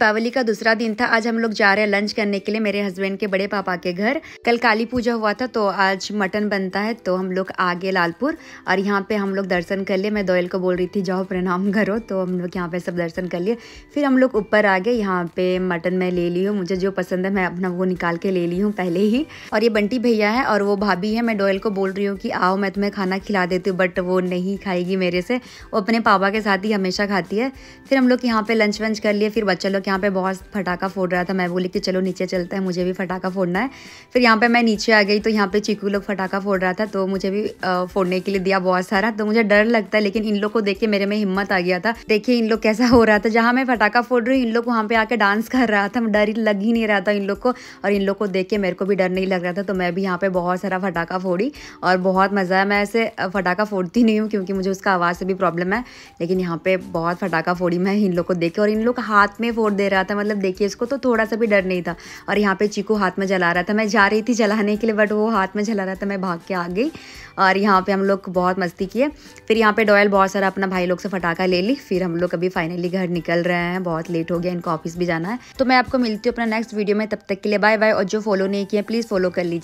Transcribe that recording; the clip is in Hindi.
दीपावली का दूसरा दिन था आज हम लोग जा रहे हैं लंच करने के लिए मेरे हस्बैंड के बड़े पापा के घर कल काली पूजा हुआ था तो आज मटन बनता है तो हम लोग आगे लालपुर और यहाँ पे हम लोग दर्शन कर लिए मैं दोयल को बोल रही थी जाओ प्रणाम करो तो हम लोग यहाँ पे सब दर्शन कर लिए फिर हम लोग ऊपर आ गए यहाँ पे मटन मैं ले ली हूँ मुझे जो पसंद है मैं अपना वो निकाल के ले ली हूँ पहले ही और ये बंटी भैया है और वो भाभी है मैं डोयल को बोल रही हूँ कि आओ मैं तुम्हें खाना खिला देती हूँ बट वो नहीं खाएगी मेरे से वो अपने पापा के साथ ही हमेशा खाती है फिर हम लोग यहाँ पे लंच वंच कर लिए फिर बच्चा लोग तक यहाँ पे बहुत फटाका फोड़ रहा था मैं बोली कि चलो नीचे चलते हैं मुझे भी फटाका फोड़ना है फिर यहाँ पे मैं नीचे आ गई तो यहाँ पे चीकू लोग फटाका फोड़ रहा था तो मुझे भी फोड़ने के लिए दिया बहुत सारा तो मुझे डर लगता है लेकिन इन लोग को देख के मेरे में हिम्मत आ गया था देखिए इन लोग कैसा हो रहा था जहाँ मैं फटाका फोड़ रही हूँ इन लोग वहाँ पे आके डांस कर रहा था डर लग ही नहीं रहा था इन लोग को और इन लोग को देख के मेरे को भी डर नहीं लग रहा था तो मैं भी यहाँ पे बहुत सारा फटाका फोड़ी और बहुत मज़ा है मैं ऐसे फटाका फोड़ती नहीं हूँ क्योंकि मुझे उसका आवाज़ से भी प्रॉब्लम है लेकिन यहाँ पे बहुत फटाका फोड़ी मैं इन लोग को देखे और इन लोग हाथ में फोड़ दे रहा था मतलब देखिए इसको तो थोड़ा सा भी डर नहीं था और यहाँ पे चीकू हाथ में जला रहा था मैं जा रही थी जलाने के लिए बट वो हाथ में जला रहा था मैं भाग के आ गई और यहाँ पे हम लोग बहुत मस्ती किए फिर यहाँ पे डॉयल बहुत सारा अपना भाई लोग से फटाका ले ली फिर हम लोग अभी फाइनली घर निकल रहे हैं बहुत लेट हो गया इनको ऑफिस भी जाना है तो मैं आपको मिलती हूँ अपना नेक्स्ट वीडियो में तब तक के लिए बाय बाय और जो फॉलो नहीं किया प्लीज़ फॉलो कर लीजिए